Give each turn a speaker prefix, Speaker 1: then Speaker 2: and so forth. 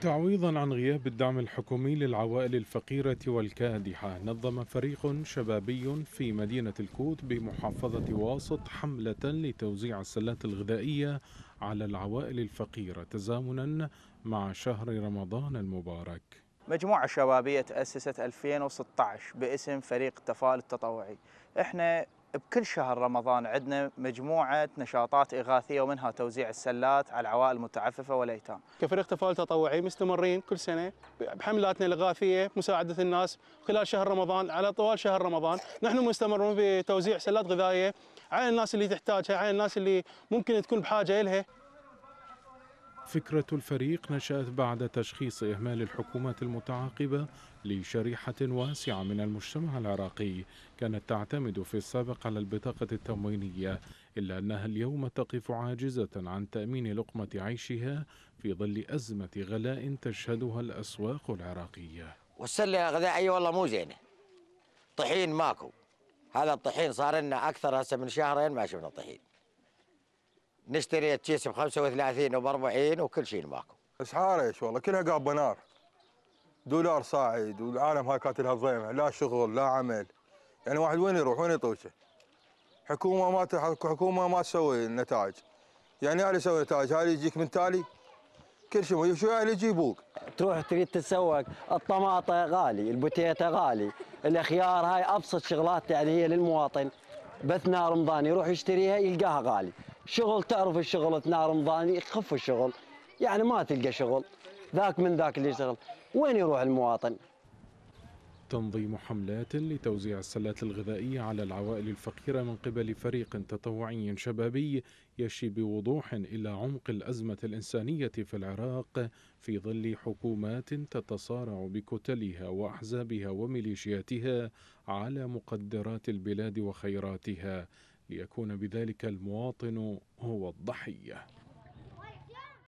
Speaker 1: تعويضا عن غياب الدعم الحكومي للعوائل الفقيرة والكادحة نظم فريق شبابي في مدينة الكوت بمحافظة واسط حملة لتوزيع السلات الغذائية على العوائل الفقيرة تزامنا مع شهر رمضان المبارك
Speaker 2: مجموعة شبابية تأسست 2016 باسم فريق التفاؤل التطوعي احنا بكل شهر رمضان عندنا مجموعة نشاطات إغاثية ومنها توزيع السلات على العوائل المتعففة والأيتام كفريق تفاؤل تطوعي
Speaker 1: مستمرين كل سنة بحملاتنا الإغاثية مساعدة الناس خلال شهر رمضان على طوال شهر رمضان نحن مستمرون بتوزيع سلات غذائية على الناس اللي تحتاجها على الناس اللي ممكن تكون بحاجة لها فكرة الفريق نشأت بعد تشخيص إهمال الحكومات المتعاقبة لشريحة واسعة من المجتمع العراقي كانت تعتمد في السابق على البطاقة التموينية إلا أنها اليوم تقف عاجزة عن تأمين لقمة عيشها في ظل أزمة غلاء تشهدها الأسواق العراقية
Speaker 3: والسلة غذائية والله مو زينة طحين ماكو هذا الطحين صار لنا أكثر هسه من شهرين ما شفنا طحين نشتري التيس ب 35 وب 40 وكل شيء ماكو
Speaker 4: اسعار ايش والله كلها قاب نار دولار صاعد والعالم هاي كاتلها ضيمه لا شغل لا عمل يعني واحد وين يروح وين يطوشه حكومه ما حكومه ما تسوي النتائج يعني هاي يسوي نتائج هاي يجيك من تالي كل شيء شو يعني اللي يجيبوك
Speaker 5: تروح تريد تتسوق الطماطه غالي البوتيته غالي الخيار هاي ابسط شغلات يعني هي للمواطن بثنا رمضان يروح يشتريها يلقاها غالي شغل تعرف الشغل اثناء رمضاني يخف الشغل يعني ما تلقى شغل ذاك من ذاك اللي يشتغل وين يروح المواطن
Speaker 1: تنظيم حملات لتوزيع السلات الغذائية على العوائل الفقيرة من قبل فريق تطوعي شبابي يشي بوضوح إلى عمق الأزمة الإنسانية في العراق في ظل حكومات تتصارع بكتلها وأحزابها وميليشياتها على مقدرات البلاد وخيراتها ليكون بذلك المواطن هو الضحيه